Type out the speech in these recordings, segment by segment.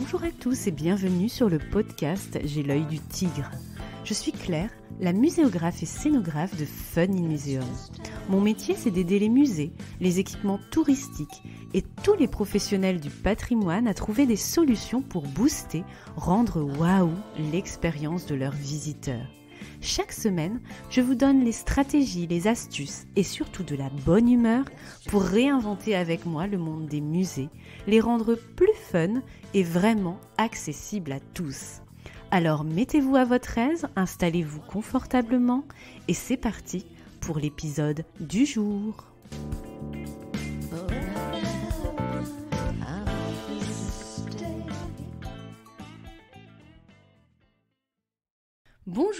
Bonjour à tous et bienvenue sur le podcast J'ai l'œil du tigre. Je suis Claire, la muséographe et scénographe de Fun in Museum. Mon métier, c'est d'aider les musées, les équipements touristiques et tous les professionnels du patrimoine à trouver des solutions pour booster, rendre waouh l'expérience de leurs visiteurs. Chaque semaine, je vous donne les stratégies, les astuces et surtout de la bonne humeur pour réinventer avec moi le monde des musées, les rendre plus fun et vraiment accessibles à tous. Alors mettez-vous à votre aise, installez-vous confortablement et c'est parti pour l'épisode du jour.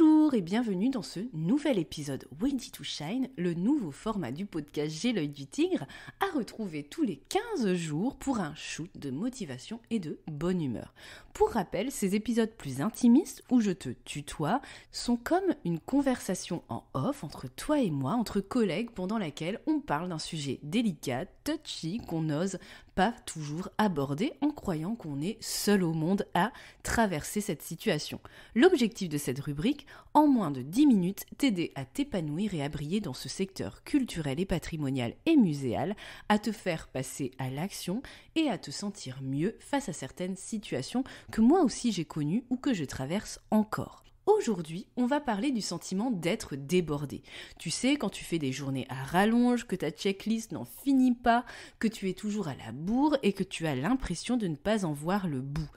Bonjour et bienvenue dans ce nouvel épisode Windy to Shine, le nouveau format du podcast J'ai l'œil du tigre, à retrouver tous les 15 jours pour un shoot de motivation et de bonne humeur. Pour rappel, ces épisodes plus intimistes où je te tutoie sont comme une conversation en off entre toi et moi, entre collègues, pendant laquelle on parle d'un sujet délicat, touchy, qu'on n'ose pas toujours aborder en croyant qu'on est seul au monde à traverser cette situation. L'objectif de cette rubrique, en moins de 10 minutes t'aider à t'épanouir et à briller dans ce secteur culturel et patrimonial et muséal, à te faire passer à l'action et à te sentir mieux face à certaines situations que moi aussi j'ai connues ou que je traverse encore. Aujourd'hui, on va parler du sentiment d'être débordé. Tu sais, quand tu fais des journées à rallonge, que ta checklist n'en finit pas, que tu es toujours à la bourre et que tu as l'impression de ne pas en voir le bout.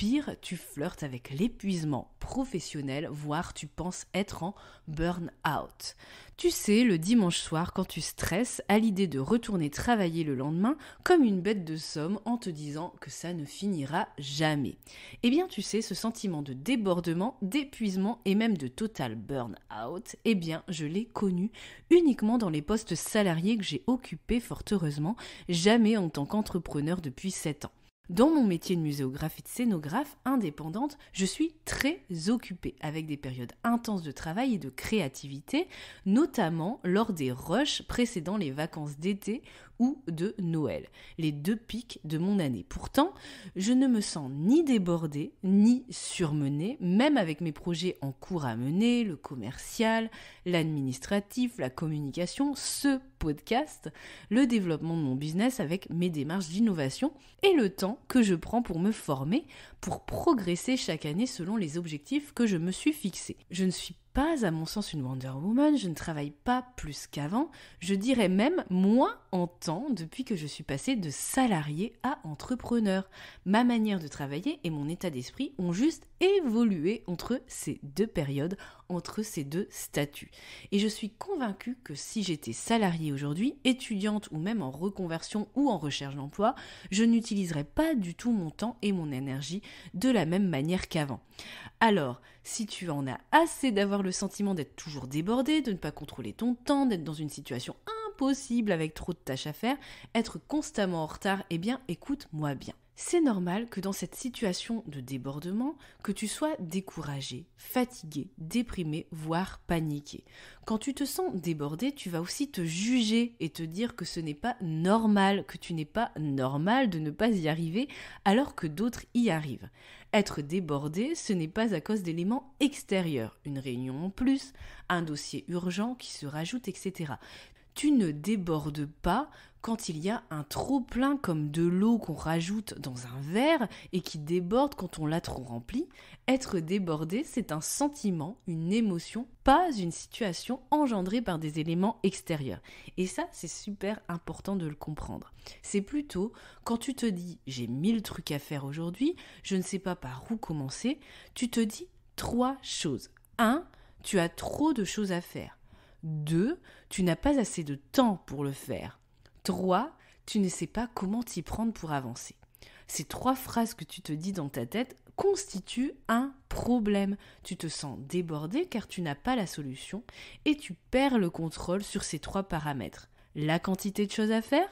Pire, tu flirtes avec l'épuisement professionnel, voire tu penses être en burn-out. Tu sais, le dimanche soir, quand tu stresses à l'idée de retourner travailler le lendemain comme une bête de somme en te disant que ça ne finira jamais. Eh bien, tu sais, ce sentiment de débordement, d'épuisement et même de total burn-out, eh bien, je l'ai connu uniquement dans les postes salariés que j'ai occupés fort heureusement, jamais en tant qu'entrepreneur depuis 7 ans. Dans mon métier de muséographe et de scénographe indépendante, je suis très occupée avec des périodes intenses de travail et de créativité, notamment lors des rushs précédant les vacances d'été ou de Noël, les deux pics de mon année. Pourtant, je ne me sens ni débordée ni surmenée, même avec mes projets en cours à mener, le commercial, l'administratif, la communication, ce podcast, le développement de mon business avec mes démarches d'innovation et le temps que je prends pour me former, pour progresser chaque année selon les objectifs que je me suis fixés. Je ne suis à mon sens, une Wonder Woman, je ne travaille pas plus qu'avant, je dirais même moins en temps depuis que je suis passée de salarié à entrepreneur. Ma manière de travailler et mon état d'esprit ont juste évolué entre ces deux périodes, entre ces deux statuts. Et je suis convaincue que si j'étais salariée aujourd'hui, étudiante ou même en reconversion ou en recherche d'emploi, je n'utiliserais pas du tout mon temps et mon énergie de la même manière qu'avant. Alors, si tu en as assez d'avoir le le sentiment d'être toujours débordé, de ne pas contrôler ton temps, d'être dans une situation impossible avec trop de tâches à faire, être constamment en retard, eh bien écoute-moi bien. C'est normal que dans cette situation de débordement, que tu sois découragé, fatigué, déprimé, voire paniqué. Quand tu te sens débordé, tu vas aussi te juger et te dire que ce n'est pas normal, que tu n'es pas normal de ne pas y arriver alors que d'autres y arrivent. Être débordé, ce n'est pas à cause d'éléments extérieurs, une réunion en plus, un dossier urgent qui se rajoute, etc tu ne débordes pas quand il y a un trop plein comme de l'eau qu'on rajoute dans un verre et qui déborde quand on l'a trop rempli, être débordé, c'est un sentiment, une émotion, pas une situation engendrée par des éléments extérieurs. Et ça, c'est super important de le comprendre. C'est plutôt quand tu te dis j'ai mille trucs à faire aujourd'hui, je ne sais pas par où commencer, tu te dis trois choses. Un, Tu as trop de choses à faire. 2. Tu n'as pas assez de temps pour le faire. 3. Tu ne sais pas comment t'y prendre pour avancer. Ces trois phrases que tu te dis dans ta tête constituent un problème. Tu te sens débordé car tu n'as pas la solution et tu perds le contrôle sur ces trois paramètres. La quantité de choses à faire,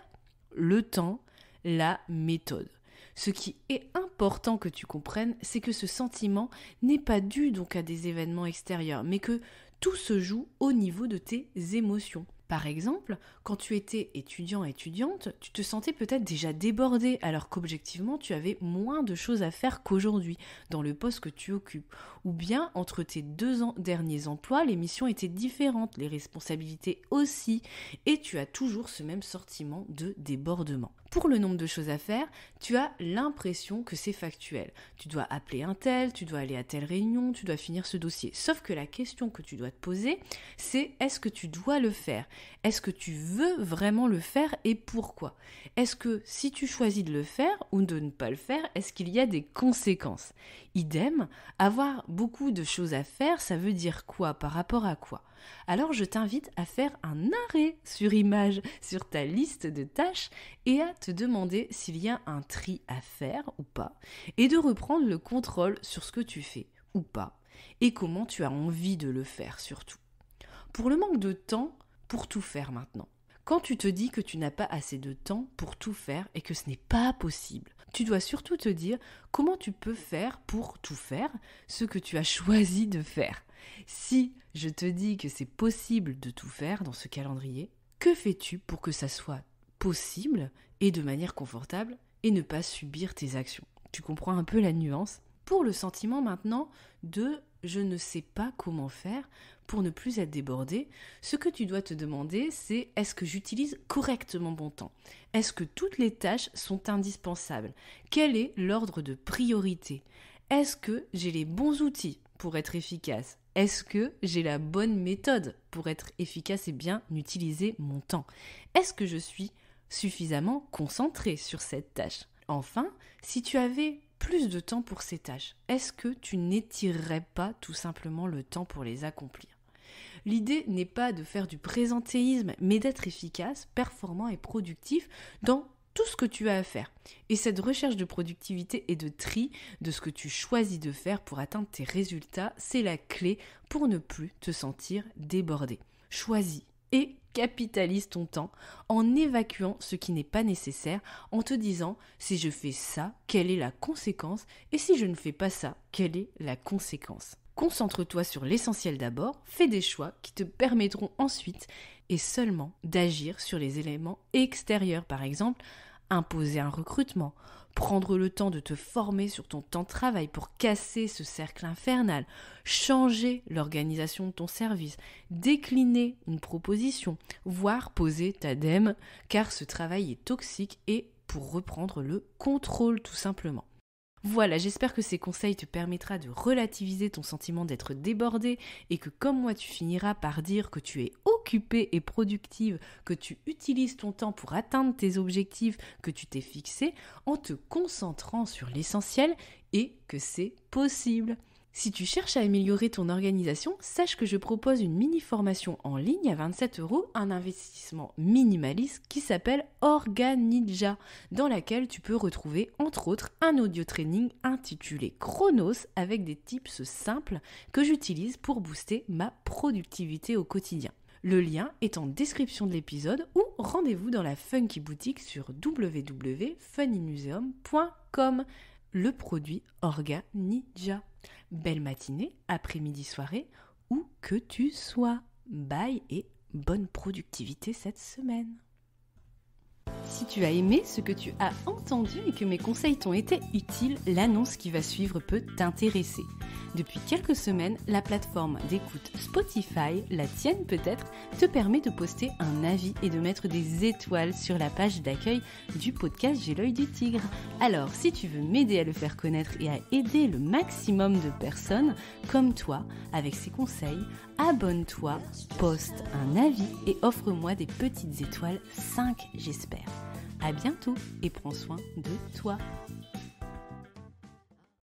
le temps, la méthode. Ce qui est important que tu comprennes, c'est que ce sentiment n'est pas dû donc à des événements extérieurs, mais que tout se joue au niveau de tes émotions. Par exemple, quand tu étais étudiant, étudiante, tu te sentais peut-être déjà débordé alors qu'objectivement tu avais moins de choses à faire qu'aujourd'hui dans le poste que tu occupes. Ou bien entre tes deux derniers emplois, les missions étaient différentes, les responsabilités aussi, et tu as toujours ce même sentiment de débordement. Pour le nombre de choses à faire, tu as l'impression que c'est factuel. Tu dois appeler un tel, tu dois aller à telle réunion, tu dois finir ce dossier. Sauf que la question que tu dois te poser, c'est est-ce que tu dois le faire est-ce que tu veux vraiment le faire et pourquoi Est-ce que si tu choisis de le faire ou de ne pas le faire, est-ce qu'il y a des conséquences Idem, avoir beaucoup de choses à faire, ça veut dire quoi par rapport à quoi Alors je t'invite à faire un arrêt sur image sur ta liste de tâches et à te demander s'il y a un tri à faire ou pas et de reprendre le contrôle sur ce que tu fais ou pas et comment tu as envie de le faire surtout. Pour le manque de temps, pour tout faire maintenant. Quand tu te dis que tu n'as pas assez de temps pour tout faire et que ce n'est pas possible, tu dois surtout te dire comment tu peux faire pour tout faire ce que tu as choisi de faire. Si je te dis que c'est possible de tout faire dans ce calendrier, que fais-tu pour que ça soit possible et de manière confortable et ne pas subir tes actions Tu comprends un peu la nuance Pour le sentiment maintenant de je ne sais pas comment faire pour ne plus être débordé, ce que tu dois te demander, c'est est-ce que j'utilise correctement mon temps Est-ce que toutes les tâches sont indispensables Quel est l'ordre de priorité Est-ce que j'ai les bons outils pour être efficace Est-ce que j'ai la bonne méthode pour être efficace et bien utiliser mon temps Est-ce que je suis suffisamment concentré sur cette tâche Enfin, si tu avais plus de temps pour ces tâches Est-ce que tu n'étirerais pas tout simplement le temps pour les accomplir L'idée n'est pas de faire du présentéisme, mais d'être efficace, performant et productif dans tout ce que tu as à faire. Et cette recherche de productivité et de tri de ce que tu choisis de faire pour atteindre tes résultats, c'est la clé pour ne plus te sentir débordé. Choisis et capitalise ton temps en évacuant ce qui n'est pas nécessaire, en te disant si je fais ça, quelle est la conséquence, et si je ne fais pas ça, quelle est la conséquence. Concentre-toi sur l'essentiel d'abord, fais des choix qui te permettront ensuite et seulement d'agir sur les éléments extérieurs, par exemple imposer un recrutement, prendre le temps de te former sur ton temps de travail pour casser ce cercle infernal, changer l'organisation de ton service, décliner une proposition, voire poser ta dème, car ce travail est toxique et pour reprendre le contrôle tout simplement. Voilà, j'espère que ces conseils te permettra de relativiser ton sentiment d'être débordé et que comme moi tu finiras par dire que tu es occupée et productive, que tu utilises ton temps pour atteindre tes objectifs que tu t'es fixés en te concentrant sur l'essentiel et que c'est possible. Si tu cherches à améliorer ton organisation, sache que je propose une mini-formation en ligne à 27 euros, un investissement minimaliste qui s'appelle Organija, dans laquelle tu peux retrouver entre autres un audio training intitulé Chronos avec des tips simples que j'utilise pour booster ma productivité au quotidien. Le lien est en description de l'épisode ou rendez-vous dans la Funky Boutique sur www.funnymuseum.com, le produit Organija belle matinée, après-midi, soirée, où que tu sois. Bye et bonne productivité cette semaine. Si tu as aimé ce que tu as entendu et que mes conseils t'ont été utiles, l'annonce qui va suivre peut t'intéresser. Depuis quelques semaines, la plateforme d'écoute Spotify, la tienne peut-être, te permet de poster un avis et de mettre des étoiles sur la page d'accueil du podcast J'ai l'œil du tigre. Alors, si tu veux m'aider à le faire connaître et à aider le maximum de personnes comme toi avec ses conseils, abonne-toi, poste un avis et offre-moi des petites étoiles 5, j'espère. À bientôt et prends soin de toi.